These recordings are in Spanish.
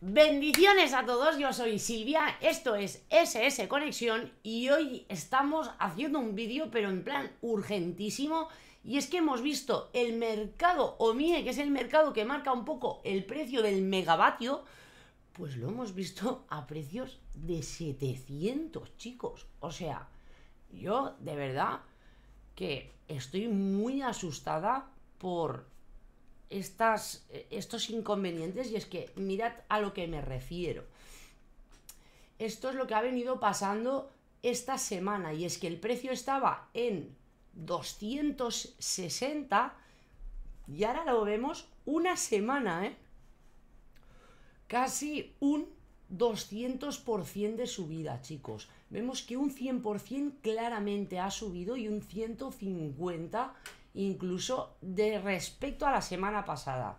Bendiciones a todos, yo soy Silvia, esto es SS Conexión y hoy estamos haciendo un vídeo pero en plan urgentísimo y es que hemos visto el mercado OMIE, que es el mercado que marca un poco el precio del megavatio, pues lo hemos visto a precios de 700 chicos, o sea, yo de verdad que estoy muy asustada por eh, estos inconvenientes y es que mirad a lo que me refiero. Esto es lo que ha venido pasando esta semana y es que el precio estaba en 260 y ahora lo vemos una semana, ¿eh? Casi un 200% de subida, chicos vemos que un 100% claramente ha subido y un 150% incluso de respecto a la semana pasada,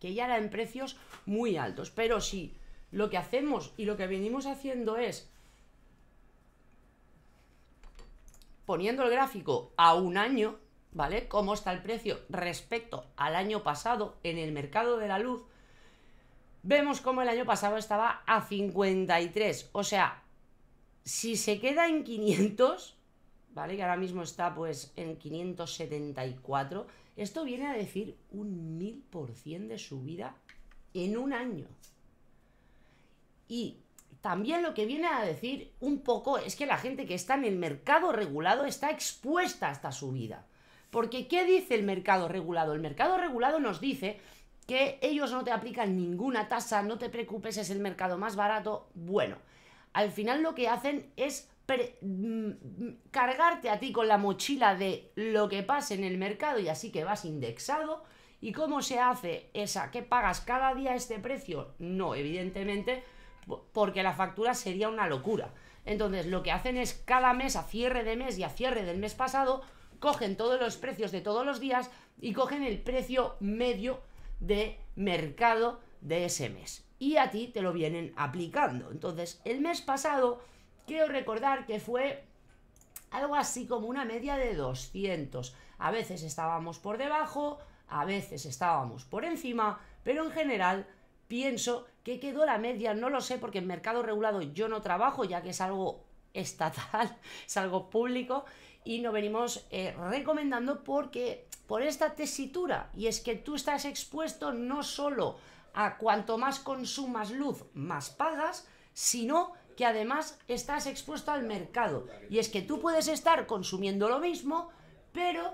que ya era en precios muy altos. Pero si lo que hacemos y lo que venimos haciendo es poniendo el gráfico a un año, ¿vale? Cómo está el precio respecto al año pasado en el mercado de la luz, vemos cómo el año pasado estaba a 53, o sea, si se queda en 500, ¿vale? Que ahora mismo está pues en 574. Esto viene a decir un 1000% de subida en un año. Y también lo que viene a decir un poco es que la gente que está en el mercado regulado está expuesta a esta subida. Porque ¿qué dice el mercado regulado? El mercado regulado nos dice que ellos no te aplican ninguna tasa, no te preocupes, es el mercado más barato. Bueno, al final lo que hacen es mm, cargarte a ti con la mochila de lo que pasa en el mercado y así que vas indexado. ¿Y cómo se hace esa? ¿Qué pagas cada día este precio? No, evidentemente, porque la factura sería una locura. Entonces, lo que hacen es cada mes, a cierre de mes y a cierre del mes pasado, cogen todos los precios de todos los días y cogen el precio medio de mercado de ese mes y a ti te lo vienen aplicando. Entonces, el mes pasado, quiero recordar que fue algo así como una media de 200. A veces estábamos por debajo, a veces estábamos por encima, pero en general pienso que quedó la media, no lo sé porque en mercado regulado yo no trabajo ya que es algo estatal, es algo público y nos venimos eh, recomendando porque por esta tesitura y es que tú estás expuesto no solo a cuanto más consumas luz, más pagas, sino que además estás expuesto al mercado. Y es que tú puedes estar consumiendo lo mismo, pero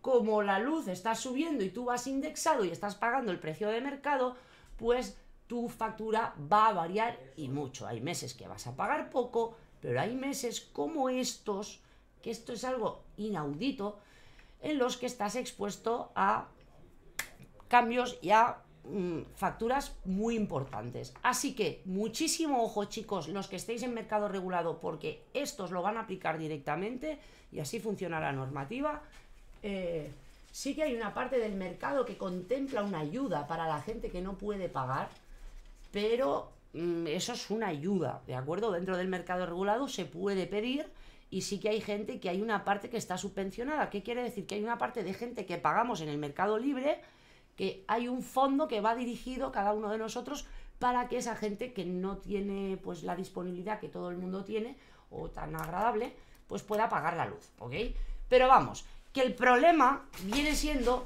como la luz está subiendo y tú vas indexado y estás pagando el precio de mercado, pues tu factura va a variar y mucho. Hay meses que vas a pagar poco, pero hay meses como estos, que esto es algo inaudito, en los que estás expuesto a cambios y a Mm, facturas muy importantes. Así que muchísimo ojo chicos los que estéis en mercado regulado porque estos lo van a aplicar directamente y así funciona la normativa. Eh, sí que hay una parte del mercado que contempla una ayuda para la gente que no puede pagar, pero mm, eso es una ayuda, ¿de acuerdo? Dentro del mercado regulado se puede pedir y sí que hay gente que hay una parte que está subvencionada. ¿Qué quiere decir? Que hay una parte de gente que pagamos en el mercado libre que hay un fondo que va dirigido cada uno de nosotros para que esa gente que no tiene pues la disponibilidad que todo el mundo tiene o tan agradable, pues pueda pagar la luz, ¿ok? Pero vamos, que el problema viene siendo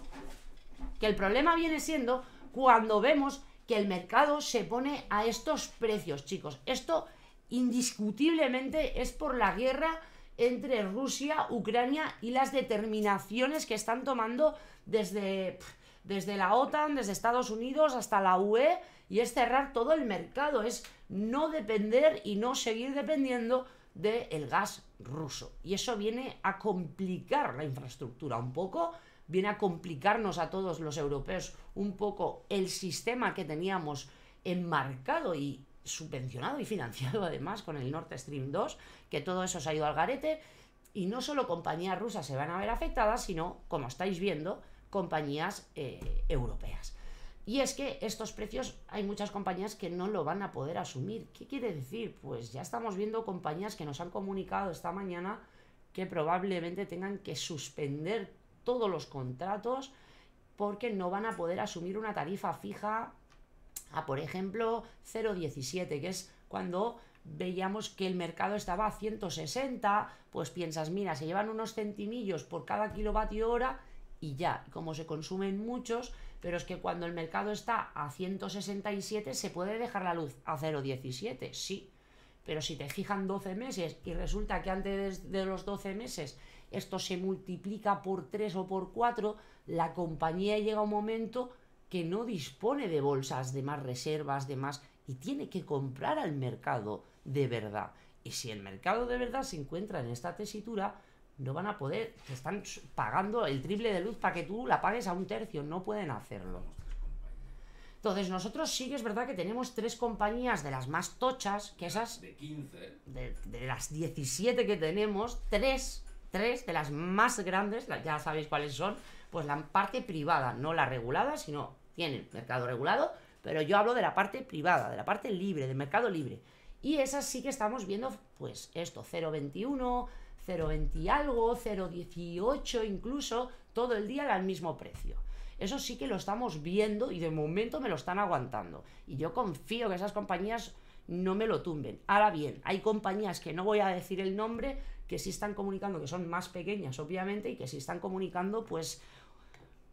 que el problema viene siendo cuando vemos que el mercado se pone a estos precios, chicos. Esto indiscutiblemente es por la guerra entre Rusia, Ucrania y las determinaciones que están tomando desde desde la OTAN, desde Estados Unidos hasta la UE, y es cerrar todo el mercado, es no depender y no seguir dependiendo del gas ruso. Y eso viene a complicar la infraestructura un poco, viene a complicarnos a todos los europeos un poco el sistema que teníamos enmarcado y subvencionado y financiado además con el Nord Stream 2, que todo eso se ha ido al garete y no solo compañías rusas se van a ver afectadas, sino, como estáis viendo, compañías eh, europeas. Y es que estos precios hay muchas compañías que no lo van a poder asumir. ¿Qué quiere decir? Pues ya estamos viendo compañías que nos han comunicado esta mañana que probablemente tengan que suspender todos los contratos porque no van a poder asumir una tarifa fija a, por ejemplo, 0,17, que es cuando veíamos que el mercado estaba a 160, pues piensas, mira, se llevan unos centimillos por cada kilovatio hora y ya. Como se consumen muchos, pero es que cuando el mercado está a 167 se puede dejar la luz a 0,17, sí. Pero si te fijan 12 meses y resulta que antes de los 12 meses esto se multiplica por 3 o por 4, la compañía llega a un momento que no dispone de bolsas, de más reservas, de más, y tiene que comprar al mercado de verdad. Y si el mercado de verdad se encuentra en esta tesitura, no van a poder, te están pagando el triple de luz para que tú la pagues a un tercio, no pueden hacerlo. Entonces, nosotros sí que es verdad que tenemos tres compañías de las más tochas, que esas. De 15. De, las 17 que tenemos, tres, tres de las más grandes, ya sabéis cuáles son, pues la parte privada, no la regulada, sino tienen mercado regulado, pero yo hablo de la parte privada, de la parte libre, del mercado libre. Y esas sí que estamos viendo, pues esto, 0,21, 0,20 y algo, 0,18 incluso, todo el día al mismo precio. Eso sí que lo estamos viendo y de momento me lo están aguantando. Y yo confío que esas compañías no me lo tumben. Ahora bien, hay compañías que no voy a decir el nombre, que sí están comunicando, que son más pequeñas obviamente, y que sí están comunicando pues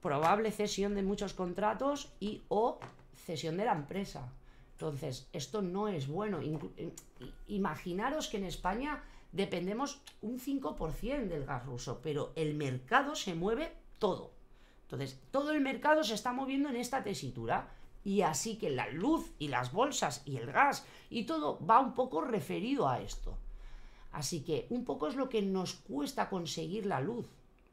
probable cesión de muchos contratos y o cesión de la empresa. Entonces, esto no es bueno. Eh, imaginaros que en España dependemos un 5% del gas ruso, pero el mercado se mueve todo. Entonces, todo el mercado se está moviendo en esta tesitura. Y así que la luz y las bolsas y el gas y todo va un poco referido a esto. Así que un poco es lo que nos cuesta conseguir la luz,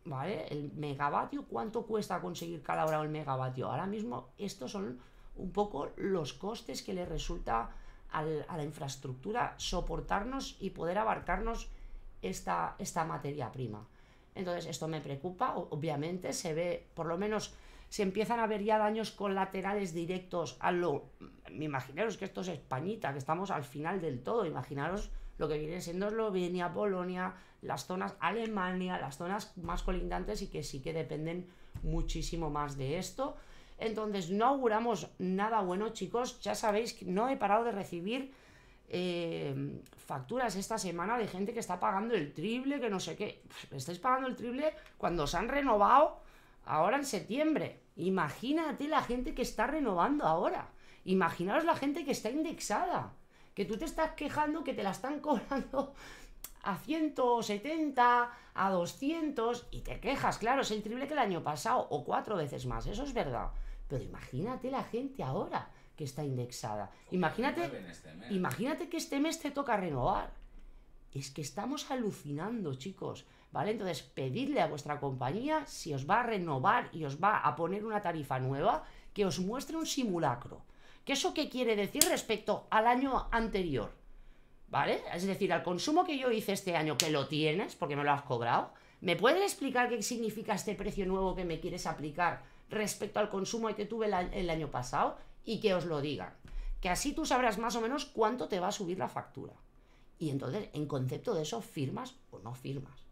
¿vale? El megavatio, ¿cuánto cuesta conseguir cada hora el megavatio? Ahora mismo estos son un poco los costes que le resulta a la infraestructura soportarnos y poder abarcarnos esta, esta materia prima. Entonces, esto me preocupa, obviamente, se ve, por lo menos, se empiezan a ver ya daños colaterales directos a lo... Imaginaros que esto es Españita, que estamos al final del todo, imaginaros lo que viene siendo Eslovenia, Polonia, las zonas Alemania, las zonas más colindantes y que sí que dependen muchísimo más de esto. Entonces, no auguramos nada bueno, chicos. Ya sabéis que no he parado de recibir eh, facturas esta semana de gente que está pagando el triple, que no sé qué. Estáis pagando el triple cuando se han renovado ahora en septiembre. Imagínate la gente que está renovando ahora. imaginaos la gente que está indexada. Que tú te estás quejando que te la están cobrando a 170, a 200 y te quejas, claro, es el triple que el año pasado o cuatro veces más, eso es verdad. Pero imagínate la gente ahora que está indexada. Imagínate, este imagínate que este mes te toca renovar. Es que estamos alucinando, chicos. ¿Vale? Entonces, pedidle a vuestra compañía si os va a renovar y os va a poner una tarifa nueva que os muestre un simulacro. ¿Qué eso qué quiere decir respecto al año anterior? ¿Vale? Es decir, al consumo que yo hice este año, que lo tienes porque me lo has cobrado, ¿me pueden explicar qué significa este precio nuevo que me quieres aplicar respecto al consumo que tuve el año pasado y que os lo digan. Que así tú sabrás más o menos cuánto te va a subir la factura. Y entonces, en concepto de eso, firmas o no firmas.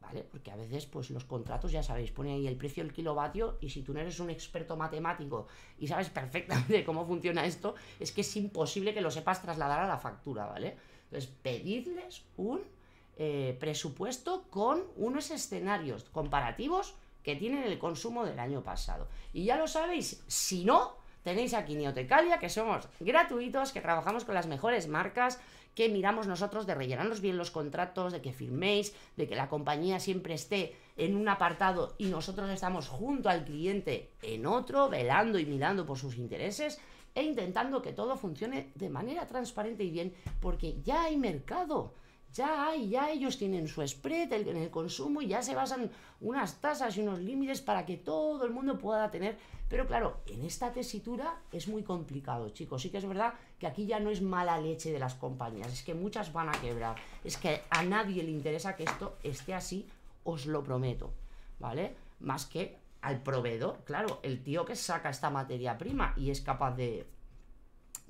¿Vale? Porque a veces, pues los contratos, ya sabéis, ponen ahí el precio del kilovatio y si tú no eres un experto matemático y sabes perfectamente cómo funciona esto, es que es imposible que lo sepas trasladar a la factura, ¿vale? Entonces, pedidles un eh, presupuesto con unos escenarios comparativos que tienen el consumo del año pasado. Y ya lo sabéis, si no, tenéis aquí Neotecalia, que somos gratuitos, que trabajamos con las mejores marcas, que miramos nosotros de rellenarnos bien los contratos, de que firméis, de que la compañía siempre esté en un apartado y nosotros estamos junto al cliente en otro, velando y mirando por sus intereses e intentando que todo funcione de manera transparente y bien, porque ya hay mercado ya ya ellos tienen su spread en el consumo, y ya se basan unas tasas y unos límites para que todo el mundo pueda tener. Pero claro, en esta tesitura es muy complicado, chicos. Sí que es verdad que aquí ya no es mala leche de las compañías, es que muchas van a quebrar. Es que a nadie le interesa que esto esté así, os lo prometo, ¿vale? Más que al proveedor, claro, el tío que saca esta materia prima y es capaz de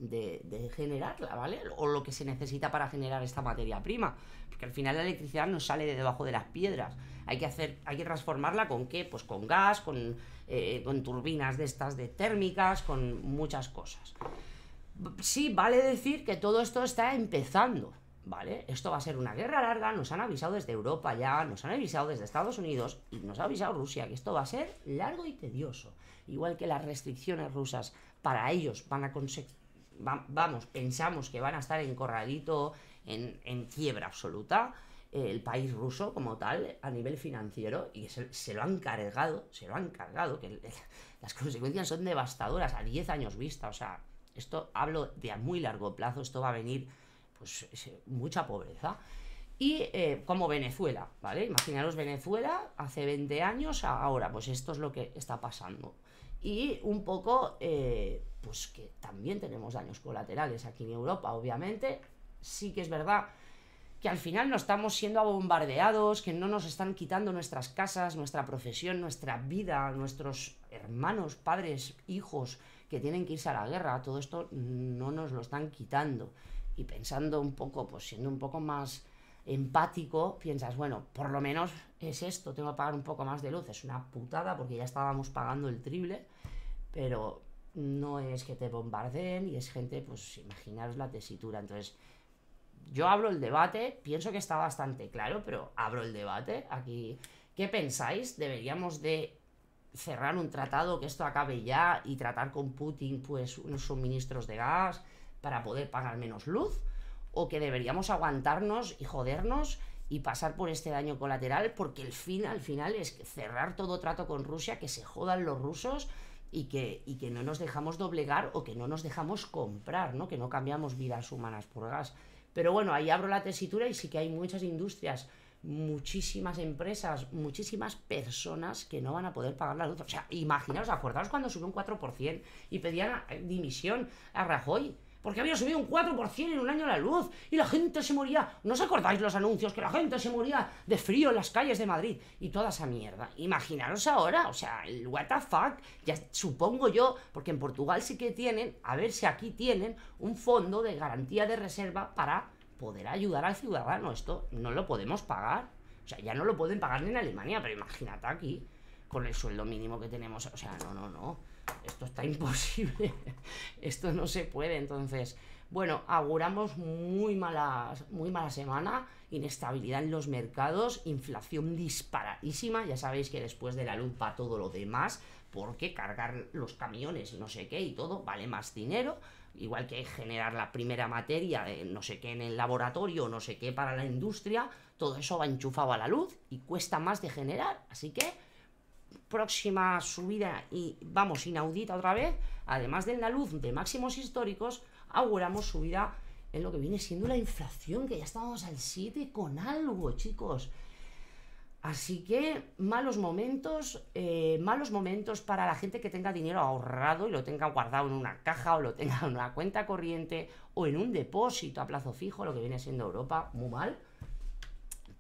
de, generarla, ¿vale? O lo que se necesita para generar esta materia prima. Porque al final la electricidad no sale de debajo de las piedras. Hay que hacer, hay que transformarla con qué? Pues con gas, eh, con, turbinas de estas de térmicas, con muchas cosas. Sí, vale decir que todo esto está empezando. ¿vale? Esto va a ser una guerra larga, nos han avisado desde Europa ya, nos han avisado desde Estados Unidos y nos ha avisado Rusia que esto va a ser largo y tedioso. Igual que las restricciones rusas para ellos van a, conseguir vamos, pensamos que van a estar encorradito en, en quiebra absoluta eh, el país ruso como tal a nivel financiero y se, se lo han cargado, se lo han cargado, que las consecuencias son devastadoras a 10 años vista, o sea, esto hablo de a muy largo plazo, esto va a venir pues mucha pobreza. Y eh, como Venezuela, ¿vale? Imaginaros Venezuela hace 20 años ahora, pues esto es lo que está pasando y un poco, eh, pues que también tenemos daños colaterales aquí en Europa, obviamente. Sí que es verdad que al final no estamos siendo bombardeados, que no nos están quitando nuestras casas, nuestra profesión, nuestra vida, nuestros hermanos, padres, hijos que tienen que irse a la guerra, todo esto no nos lo están quitando. Y pensando un poco, pues siendo un poco más empático, piensas, bueno, por lo menos es esto, tengo que pagar un poco más de luz, es una putada porque ya estábamos pagando el triple pero no es que te bombarden y es gente, pues imaginaros la tesitura. Entonces, yo abro el debate, pienso que está bastante claro, pero abro el debate aquí. ¿Qué pensáis? ¿Deberíamos de cerrar un tratado que esto acabe ya y tratar con Putin pues unos suministros de gas para poder pagar menos luz? ¿O que deberíamos aguantarnos y jodernos y pasar por este daño colateral? Porque el fin al final es cerrar todo trato con Rusia, que se jodan los rusos, y que, y que no nos dejamos doblegar o que no nos dejamos comprar, ¿no? que no cambiamos vidas humanas por gas. Pero bueno, ahí abro la tesitura y sí que hay muchas industrias, muchísimas empresas, muchísimas personas que no van a poder pagar la luz. O sea, imaginaos, acordaos cuando subió un 4% y pedían eh, dimisión a Rajoy porque había subido un 4% en un año la luz y la gente se moría. ¿No os acordáis los anuncios que la gente se moría de frío en las calles de Madrid? Y toda esa mierda. Imaginaros ahora, o sea, el what the fuck, ya supongo yo, porque en Portugal sí que tienen, a ver si aquí tienen un fondo de garantía de reserva para poder ayudar al ciudadano. Esto no lo podemos pagar. O sea, ya no lo pueden pagar ni en Alemania, pero imagínate aquí, con el sueldo mínimo que tenemos. O sea, no, no, no esto está imposible, esto no se puede. Entonces, bueno, auguramos muy mala, muy mala semana, inestabilidad en los mercados, inflación disparadísima. Ya sabéis que después de la luz va todo lo demás, porque cargar los camiones y no sé qué y todo vale más dinero. Igual que generar la primera materia no sé qué en el laboratorio, no sé qué para la industria, todo eso va enchufado a la luz y cuesta más de generar. Así que próxima subida y vamos inaudita otra vez, además de la luz de máximos históricos, auguramos subida en lo que viene siendo la inflación, que ya estábamos al 7 con algo, chicos. Así que malos momentos, eh, malos momentos para la gente que tenga dinero ahorrado y lo tenga guardado en una caja o lo tenga en una cuenta corriente o en un depósito a plazo fijo, lo que viene siendo Europa, muy mal,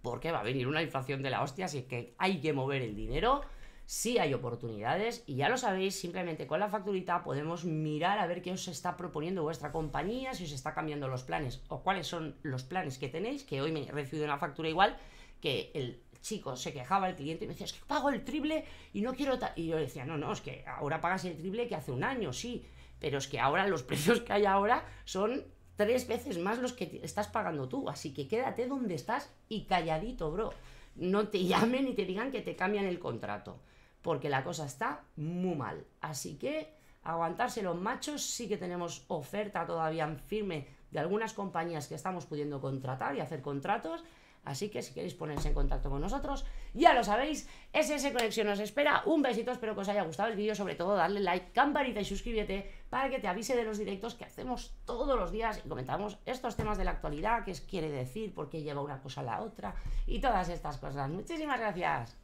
porque va a venir una inflación de la hostia, así que hay que mover el dinero sí hay oportunidades y ya lo sabéis, simplemente con la facturita podemos mirar a ver qué os está proponiendo vuestra compañía, si os está cambiando los planes o cuáles son los planes que tenéis, que hoy me recibido una factura igual que el chico se quejaba el cliente y me decía, es que pago el triple y no quiero... Y yo decía, no, no, es que ahora pagas el triple que hace un año, sí, pero es que ahora los precios que hay ahora son tres veces más los que estás pagando tú, así que quédate donde estás y calladito, bro. No te llamen y te digan que te cambian el contrato porque la cosa está muy mal. Así que aguantarse los machos, sí que tenemos oferta todavía firme de algunas compañías que estamos pudiendo contratar y hacer contratos. Así que si queréis ponerse en contacto con nosotros, ya lo sabéis, SS Conexión nos espera. Un besito, espero que os haya gustado el vídeo, sobre todo darle like, campanita y suscríbete para que te avise de los directos que hacemos todos los días y comentamos estos temas de la actualidad, qué quiere decir, por qué lleva una cosa a la otra y todas estas cosas. Muchísimas gracias.